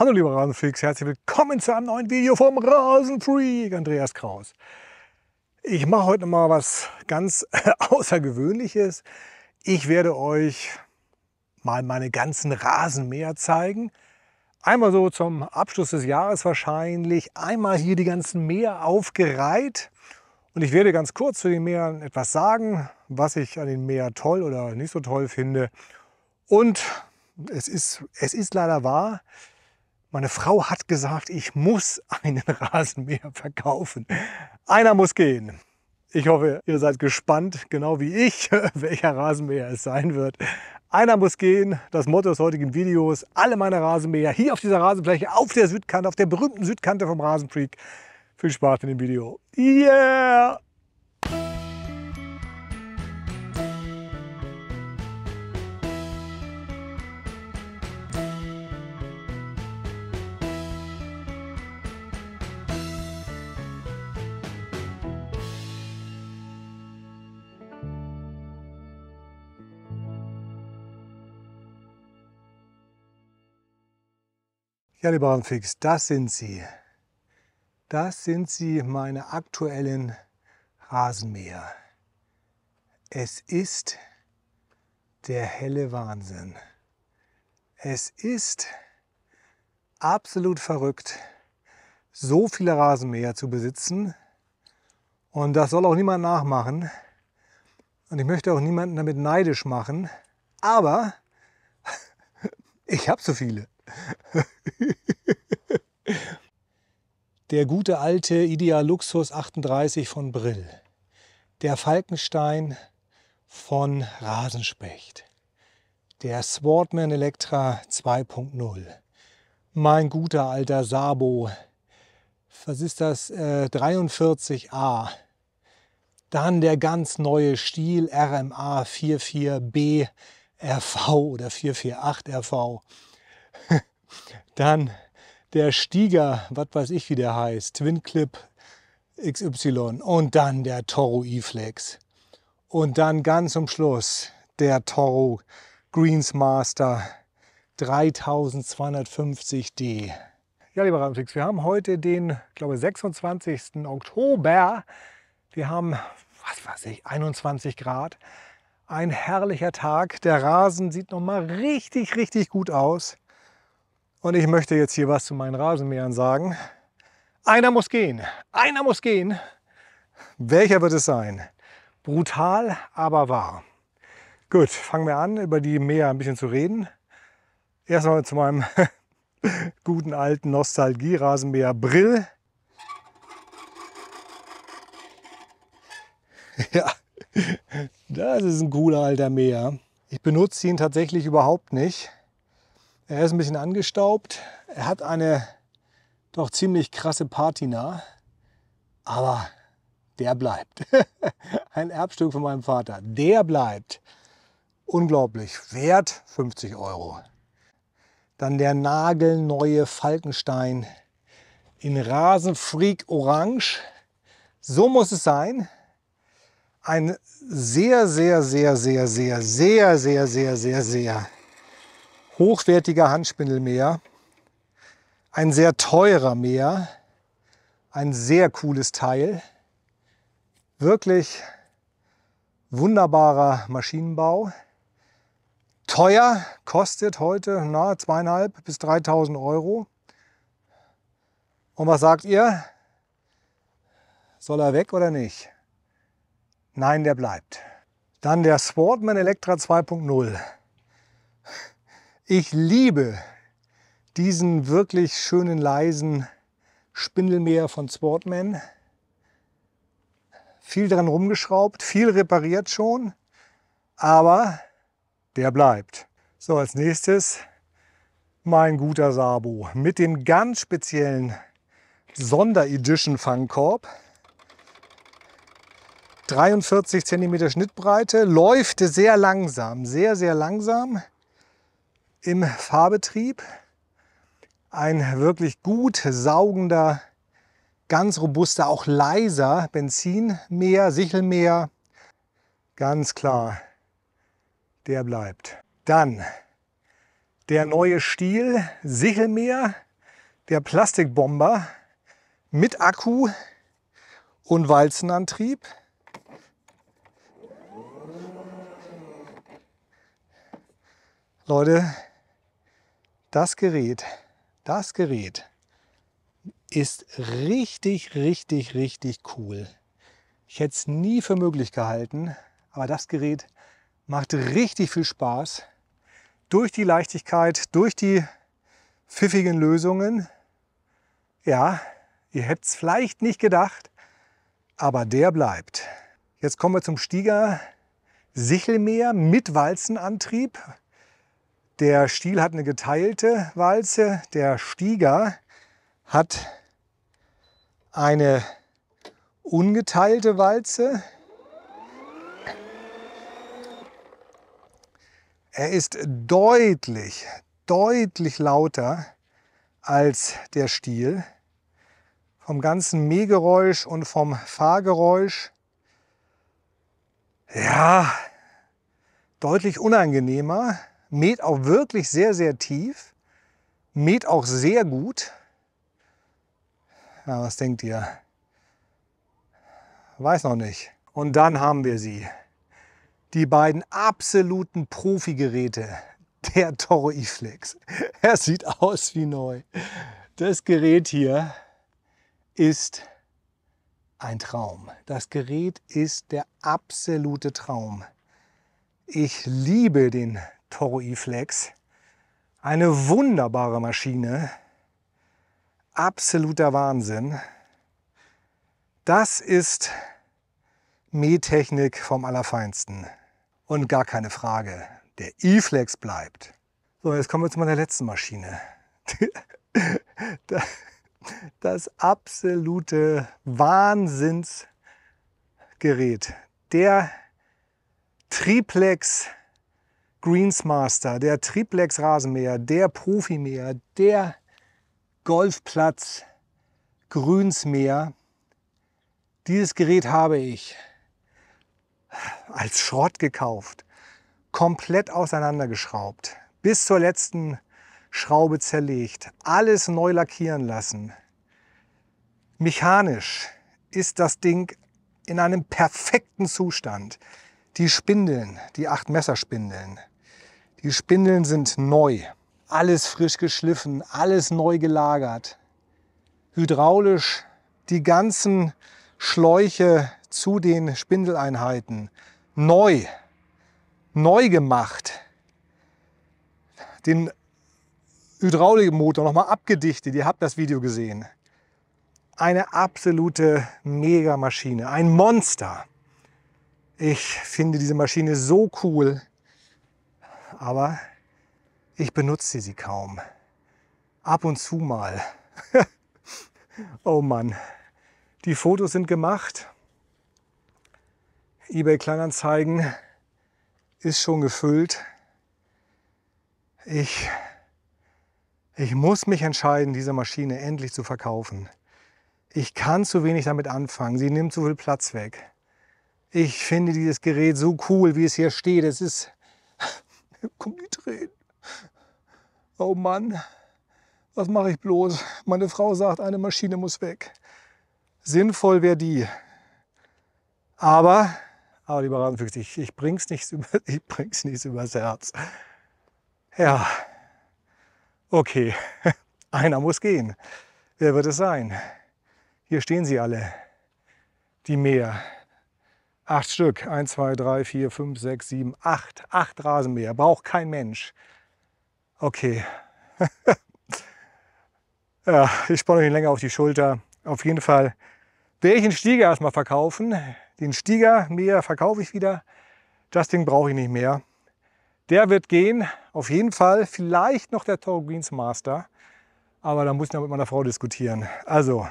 Hallo lieber Rasenfreaks, herzlich willkommen zu einem neuen Video vom Rasenfreak, Andreas Kraus. Ich mache heute mal was ganz Außergewöhnliches. Ich werde euch mal meine ganzen Rasenmäher zeigen. Einmal so zum Abschluss des Jahres wahrscheinlich, einmal hier die ganzen Mäher aufgereiht. Und ich werde ganz kurz zu den Mähern etwas sagen, was ich an den Mähern toll oder nicht so toll finde. Und es ist, es ist leider wahr, meine Frau hat gesagt, ich muss einen Rasenmäher verkaufen. Einer muss gehen. Ich hoffe, ihr seid gespannt, genau wie ich, welcher Rasenmäher es sein wird. Einer muss gehen. Das Motto des heutigen Videos. Alle meine Rasenmäher hier auf dieser Rasenfläche, auf der Südkante, auf der berühmten Südkante vom Rasenfreak. Viel Spaß mit dem Video. Yeah! Ja, liebe Fix, das sind sie. Das sind sie, meine aktuellen Rasenmäher. Es ist der helle Wahnsinn. Es ist absolut verrückt, so viele Rasenmäher zu besitzen. Und das soll auch niemand nachmachen. Und ich möchte auch niemanden damit neidisch machen. Aber ich habe so viele. Der gute alte Ideal Luxus 38 von Brill. Der Falkenstein von Rasenspecht. Der Swordman Electra 2.0. Mein guter alter Sabo. Was ist das? Äh, 43a. Dann der ganz neue Stil RMA 44B RV oder 448 RV. Dann der Stieger, was weiß ich, wie der heißt, Twin Clip XY und dann der Toro E-Flex. Und dann ganz zum Schluss der Toro Greensmaster 3250D. Ja, lieber Ramfix, wir haben heute den, glaube 26. Oktober. Wir haben, was weiß ich, 21 Grad. Ein herrlicher Tag. Der Rasen sieht noch mal richtig, richtig gut aus. Und ich möchte jetzt hier was zu meinen Rasenmähern sagen. Einer muss gehen. Einer muss gehen. Welcher wird es sein? Brutal, aber wahr. Gut, fangen wir an, über die Mäher ein bisschen zu reden. Erstmal zu meinem guten alten Nostalgie-Rasenmäher Brill. Ja, das ist ein cooler alter Mäher. Ich benutze ihn tatsächlich überhaupt nicht. Er ist ein bisschen angestaubt. Er hat eine doch ziemlich krasse Patina. Aber der bleibt. ein Erbstück von meinem Vater. Der bleibt. Unglaublich. Wert 50 Euro. Dann der nagelneue Falkenstein in Rasenfreak Orange. So muss es sein. Ein sehr, sehr, sehr, sehr, sehr, sehr, sehr, sehr, sehr, sehr sehr hochwertiger Handspindelmäher, ein sehr teurer Mäher, ein sehr cooles Teil, wirklich wunderbarer Maschinenbau. Teuer kostet heute na, zweieinhalb bis 3.000 Euro. Und was sagt ihr? Soll er weg oder nicht? Nein, der bleibt. Dann der Sportman Electra 2.0. Ich liebe diesen wirklich schönen, leisen Spindelmäher von Sportman. Viel dran rumgeschraubt, viel repariert schon, aber der bleibt. So, als nächstes mein guter Sabo mit dem ganz speziellen Sonderedition Fangkorb. 43 cm Schnittbreite, läuft sehr langsam, sehr, sehr langsam im Fahrbetrieb. Ein wirklich gut saugender, ganz robuster, auch leiser Benzinmäher, Sichelmäher. Ganz klar, der bleibt. Dann der neue Stiel, Sichelmäher, der Plastikbomber mit Akku und Walzenantrieb. Leute, das Gerät, das Gerät ist richtig, richtig, richtig cool. Ich hätte es nie für möglich gehalten, aber das Gerät macht richtig viel Spaß. Durch die Leichtigkeit, durch die pfiffigen Lösungen. Ja, ihr hättet es vielleicht nicht gedacht, aber der bleibt. Jetzt kommen wir zum Stieger Sichelmeer mit Walzenantrieb. Der Stiel hat eine geteilte Walze, der Stieger hat eine ungeteilte Walze. Er ist deutlich, deutlich lauter als der Stiel. Vom ganzen Mähgeräusch und vom Fahrgeräusch. Ja, deutlich unangenehmer mäht auch wirklich sehr, sehr tief, mäht auch sehr gut. Na, was denkt ihr? Weiß noch nicht. Und dann haben wir sie. Die beiden absoluten Profi-Geräte der Toro E-Flex. Er sieht aus wie neu. Das Gerät hier ist ein Traum. Das Gerät ist der absolute Traum. Ich liebe den Toro E-Flex. Eine wunderbare Maschine. Absoluter Wahnsinn. Das ist Mähtechnik vom Allerfeinsten. Und gar keine Frage, der E-Flex bleibt. So, jetzt kommen wir zu meiner letzten Maschine. das absolute Wahnsinnsgerät. Der Triplex Greensmaster, der Triplex-Rasenmäher, der Profimäher, der Golfplatz Grünsmäher. Dieses Gerät habe ich als Schrott gekauft, komplett auseinandergeschraubt, bis zur letzten Schraube zerlegt, alles neu lackieren lassen. Mechanisch ist das Ding in einem perfekten Zustand. Die Spindeln, die acht Messerspindeln. Die Spindeln sind neu. Alles frisch geschliffen, alles neu gelagert. Hydraulisch die ganzen Schläuche zu den Spindeleinheiten neu, neu gemacht. Den Hydraulikmotor nochmal abgedichtet. Ihr habt das Video gesehen. Eine absolute Megamaschine, ein Monster. Ich finde diese Maschine so cool, aber ich benutze sie kaum. Ab und zu mal. oh Mann, die Fotos sind gemacht. eBay Kleinanzeigen ist schon gefüllt. Ich, ich muss mich entscheiden, diese Maschine endlich zu verkaufen. Ich kann zu wenig damit anfangen. Sie nimmt zu viel Platz weg. Ich finde dieses Gerät so cool, wie es hier steht. Es ist... Kommen die Tränen. Oh Mann, was mache ich bloß? Meine Frau sagt, eine Maschine muss weg. Sinnvoll wäre die. Aber, aber lieber Rasenfüchs, ich, ich bring's nicht über, ich bring's nicht übers Herz. Ja, okay, einer muss gehen. Wer wird es sein? Hier stehen sie alle, die Meer. Acht Stück. Eins, zwei, drei, vier, fünf, sechs, sieben, acht. Acht Rasenmäher. Braucht kein Mensch. Okay. ja, ich spanne euch länger auf die Schulter. Auf jeden Fall werde ich den Stieger erstmal verkaufen. Den Stiegermäher verkaufe ich wieder. Das Ding brauche ich nicht mehr. Der wird gehen. Auf jeden Fall. Vielleicht noch der Toro Greens Master. Aber da muss ich noch mit meiner Frau diskutieren. Also,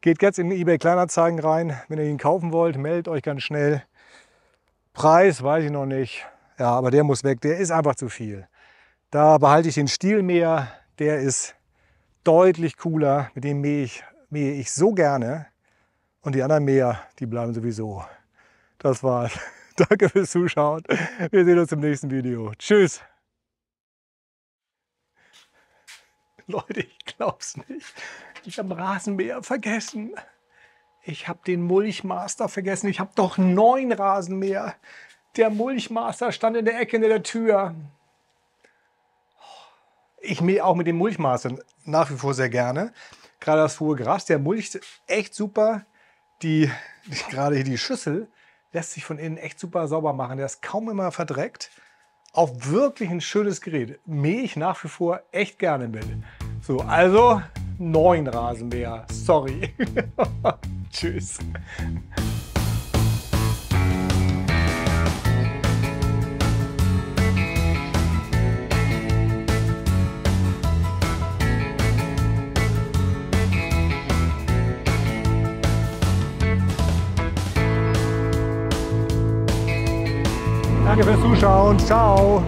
Geht jetzt in eBay Kleinanzeigen rein. Wenn ihr ihn kaufen wollt, meldet euch ganz schnell. Preis weiß ich noch nicht. Ja, aber der muss weg. Der ist einfach zu viel. Da behalte ich den Stiel mehr. Der ist deutlich cooler. Mit dem mähe ich, mähe ich so gerne. Und die anderen Mäher, die bleiben sowieso. Das war's. Danke fürs Zuschauen. Wir sehen uns im nächsten Video. Tschüss. Leute, ich glaub's nicht ich am Rasenmäher vergessen. Ich habe den Mulchmaster vergessen. Ich habe doch neun Rasenmäher. Der Mulchmaster stand in der Ecke hinter der Tür. Ich mähe auch mit dem Mulchmaster nach wie vor sehr gerne. Gerade das hohe Gras, der mulcht echt super. Die, gerade hier die Schüssel lässt sich von innen echt super sauber machen. Der ist kaum immer verdreckt. Auch wirklich ein schönes Gerät. Mähe ich nach wie vor echt gerne mit. So, also neun Rasenmäher. Sorry. Tschüss. Danke fürs Zuschauen. Ciao.